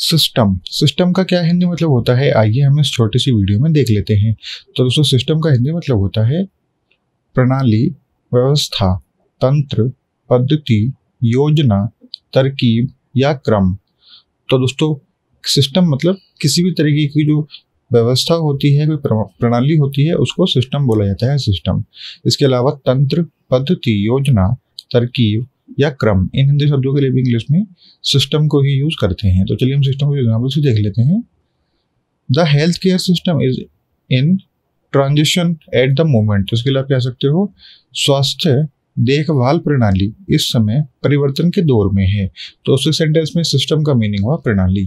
system system का क्या हिंदी मतलब होता है आइए हम इस छोटे सी वीडियो में देख लेते हैं तो दोस्तों सिस्टम का हिंदी मतलब होता है प्रणाली व्यवस्था तंत्र पद्धति योजना तरकीब या क्रम तो दोस्तों सिस्टम मतलब किसी भी तरीके की जो व्यवस्था होती है कोई प्रणाली होती है उसको सिस्टम बोला जाता है सिस्टम इसके अलावा तंत्र पद्धति योजना तरकीब या क्रम इन हिंदी शब्दों के लिए भी इंग्लिश में सिस्टम को ही यूज़ करते हैं तो चलिए हम सिस्टम को एग्जाम्पल से देख लेते हैं the health care system is in transition at the moment इसके लिए आप कह सकते हो स्वास्थ्य देखभाल प्रणाली इस समय परिवर्तन के दौर में है तो उस सेंटेंस में सिस्टम का मीनिंग हुआ प्रणाली